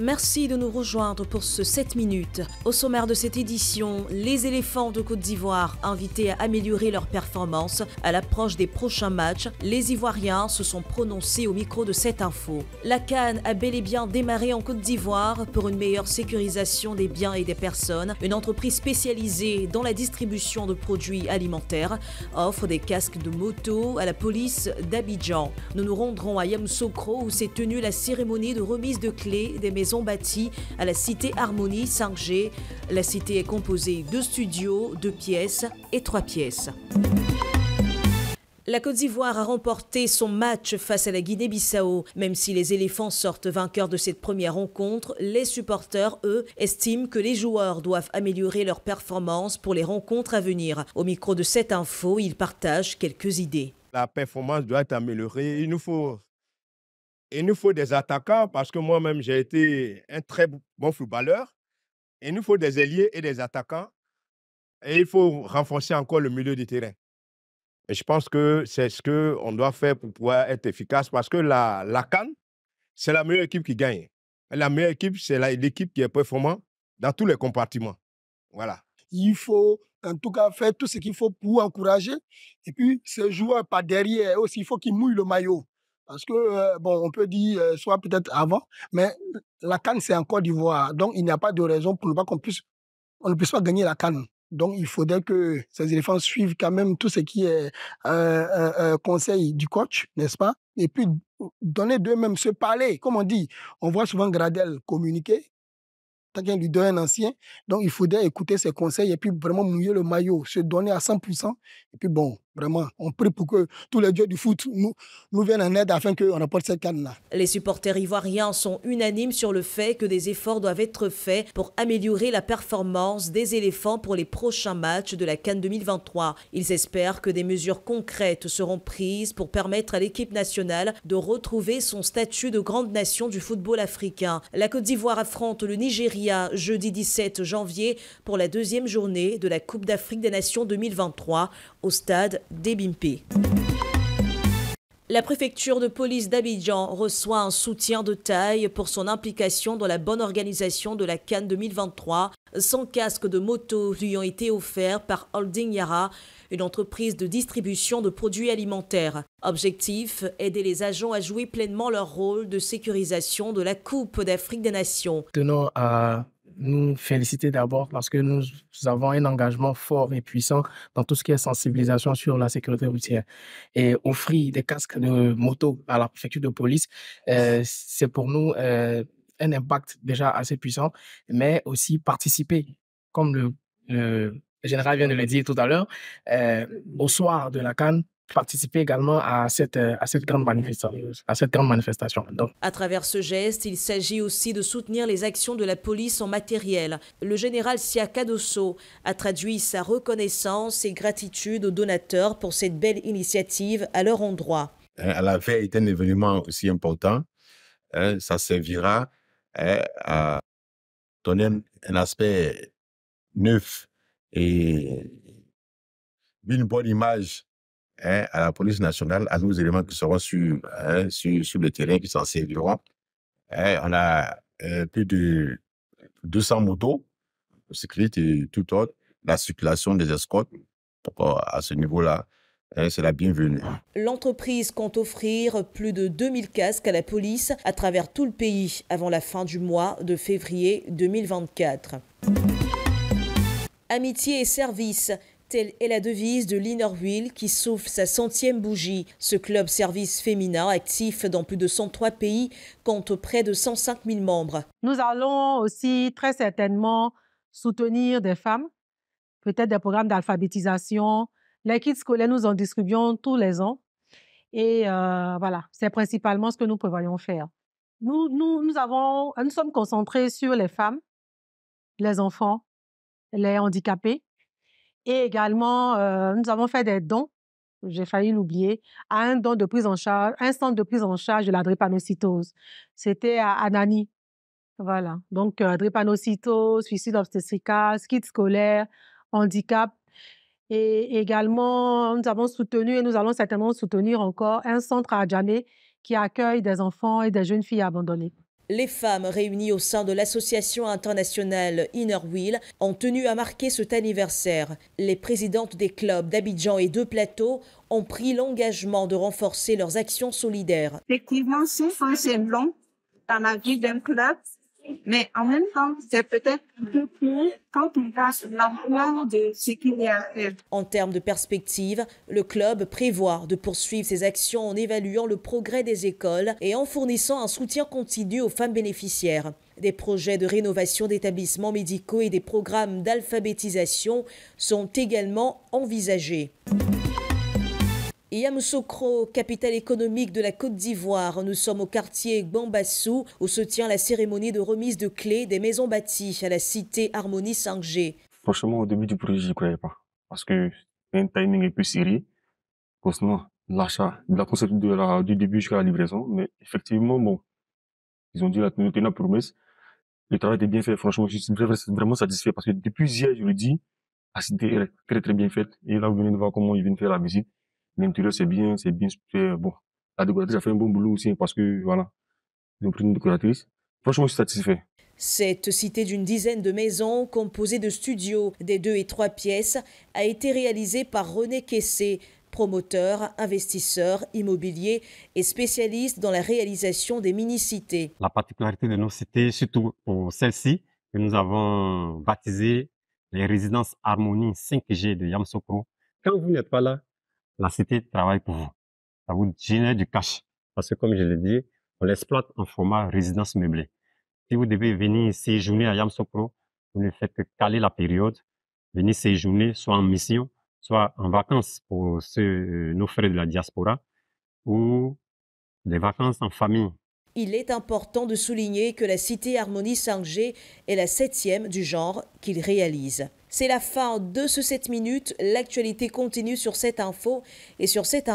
Merci de nous rejoindre pour ce 7 minutes. Au sommaire de cette édition, les éléphants de Côte d'Ivoire invités à améliorer leur performance à l'approche des prochains matchs. Les Ivoiriens se sont prononcés au micro de cette info. La Cannes a bel et bien démarré en Côte d'Ivoire pour une meilleure sécurisation des biens et des personnes. Une entreprise spécialisée dans la distribution de produits alimentaires offre des casques de moto à la police d'Abidjan. Nous nous rendrons à Yamoussoukro où s'est tenue la cérémonie de remise de clés des maisons sont bâti à la cité Harmonie 5G. La cité est composée de studios, de pièces et trois pièces. La Côte d'Ivoire a remporté son match face à la Guinée-Bissau. Même si les éléphants sortent vainqueurs de cette première rencontre, les supporters, eux, estiment que les joueurs doivent améliorer leur performance pour les rencontres à venir. Au micro de cette info, ils partagent quelques idées. La performance doit être améliorée. Il nous faut il nous faut des attaquants parce que moi-même, j'ai été un très bon footballeur. Il nous faut des ailiers et des attaquants. Et il faut renforcer encore le milieu du terrain. Et je pense que c'est ce qu'on doit faire pour pouvoir être efficace parce que la, la Cannes, c'est la meilleure équipe qui gagne. la meilleure équipe, c'est l'équipe qui est performante dans tous les compartiments. Voilà. Il faut en tout cas faire tout ce qu'il faut pour encourager. Et puis, ce joueur, par derrière aussi, il faut qu'il mouille le maillot. Parce que, euh, bon, on peut dire, euh, soit peut-être avant, mais la canne, c'est encore du d'Ivoire. Donc, il n'y a pas de raison pour ne pas qu'on puisse, on ne puisse pas gagner la canne. Donc, il faudrait que ces éléphants suivent quand même tout ce qui est euh, conseil du coach, n'est-ce pas Et puis, donner d'eux-mêmes, se parler. Comme on dit, on voit souvent Gradel communiquer, tant lui donne un ancien. Donc, il faudrait écouter ses conseils et puis vraiment mouiller le maillot, se donner à 100%. Et puis, bon, Vraiment, on prie pour que tous les dieux du foot nous, viennent en aide afin qu'on remporte cette canne-là. Les supporters ivoiriens sont unanimes sur le fait que des efforts doivent être faits pour améliorer la performance des éléphants pour les prochains matchs de la Cannes 2023. Ils espèrent que des mesures concrètes seront prises pour permettre à l'équipe nationale de retrouver son statut de grande nation du football africain. La Côte d'Ivoire affronte le Nigeria jeudi 17 janvier pour la deuxième journée de la Coupe d'Afrique des Nations 2023 au stade d'Ebimpe. La préfecture de police d'Abidjan reçoit un soutien de taille pour son implication dans la bonne organisation de la Cannes 2023. 100 casques de moto lui ont été offerts par Holding Yara, une entreprise de distribution de produits alimentaires. Objectif, aider les agents à jouer pleinement leur rôle de sécurisation de la Coupe d'Afrique des Nations. Tenons à nous féliciter d'abord parce que nous avons un engagement fort et puissant dans tout ce qui est sensibilisation sur la sécurité routière. Et offrir des casques de moto à la préfecture de police, euh, c'est pour nous euh, un impact déjà assez puissant, mais aussi participer, comme le, général vient de le dire tout à l'heure, euh, au soir de la Cannes, participer également à cette, euh, à cette, grande, manifestation, à cette grande manifestation. Donc. À travers ce geste, il s'agit aussi de soutenir les actions de la police en matériel. Le général Sia Dosso a traduit sa reconnaissance et gratitude aux donateurs pour cette belle initiative à leur endroit. Euh, la veille été un événement aussi important. Euh, ça servira à donner un aspect neuf et une bonne image Hein, à la police nationale, à nos éléments qui seront sur, hein, sur, sur, le terrain, qui s'en serviront. Hein, on a euh, plus de 200 motos, cyclistes et tout autre. La circulation des escortes, à ce niveau-là, c'est la bienvenue. L'entreprise compte offrir plus de 2000 casques à la police à travers tout le pays avant la fin du mois de février 2024. Amitié et service, Telle est la devise de Linorville qui souffle sa centième bougie. Ce club service féminin, actif dans plus de 103 pays, compte près de 105 000 membres. Nous allons aussi très certainement soutenir des femmes, peut-être des programmes d'alphabétisation. Les kits scolaires, nous en distribuons tous les ans. Et euh, voilà, c'est principalement ce que nous prévoyons faire. Nous, nous, nous sommes concentrés sur les femmes, les enfants, les handicapés et également, euh, nous avons fait des dons, j'ai failli l'oublier, à un don de prise en charge, un centre de prise en charge de la drépanocytose. C'était à Anani. Voilà. Donc, euh, drépanocytose, suicide obstétrical, skid scolaire, handicap. Et également, nous avons soutenu et nous allons certainement soutenir encore un centre à Djamé qui accueille des enfants et des jeunes filles abandonnées. Les femmes réunies au sein de l'association internationale Inner Wheel ont tenu à marquer cet anniversaire. Les présidentes des clubs d'Abidjan et de Plateau ont pris l'engagement de renforcer leurs actions solidaires. Effectivement, dans la vie d'un club, mais en même temps, c'est peut-être un peu plus quand on passe l'emploi de ce qu'il y a à faire. En termes de perspective, le club prévoit de poursuivre ses actions en évaluant le progrès des écoles et en fournissant un soutien continu aux femmes bénéficiaires. Des projets de rénovation d'établissements médicaux et des programmes d'alphabétisation sont également envisagés. Yamoussoukro, capitale économique de la Côte d'Ivoire. Nous sommes au quartier Bambassou où se tient la cérémonie de remise de clés des maisons bâties à la cité Harmonie 5G. Franchement, au début du projet, n'y croyais pas parce que un timing est plus serré concernant l'achat, de la conception du début jusqu'à la livraison. Mais effectivement, bon, ils ont dit la la promesse. Le travail était bien fait. Franchement, je suis vraiment satisfait parce que depuis hier, je le dis, la cité est très très bien faite. Et là, vous venez de voir comment ils viennent faire la visite l'intérieur, c'est bien, c'est bien, bon. La décoratrice a fait un bon boulot aussi parce que, voilà, ils pris une décoratrice. Franchement, je suis satisfait. Cette cité d'une dizaine de maisons composée de studios des deux et trois pièces a été réalisée par René Kessé, promoteur, investisseur, immobilier et spécialiste dans la réalisation des mini-cités. La particularité de nos cités, surtout celle-ci, que nous avons baptisée les résidences Harmonie 5G de Yamsoko. Quand vous n'êtes pas là, la cité travaille pour vous. Ça vous génère du cash. Parce que comme je l'ai dit, on l'exploite en format résidence meublée. Si vous devez venir séjourner à Yamsopro, vous ne faites que caler la période, venir séjourner soit en mission, soit en vacances pour ceux, euh, nos frères de la diaspora, ou des vacances en famille il est important de souligner que la cité Harmonie 5G est la septième du genre qu'il réalise. C'est la fin de ce 7 minutes. L'actualité continue sur cette info et sur cette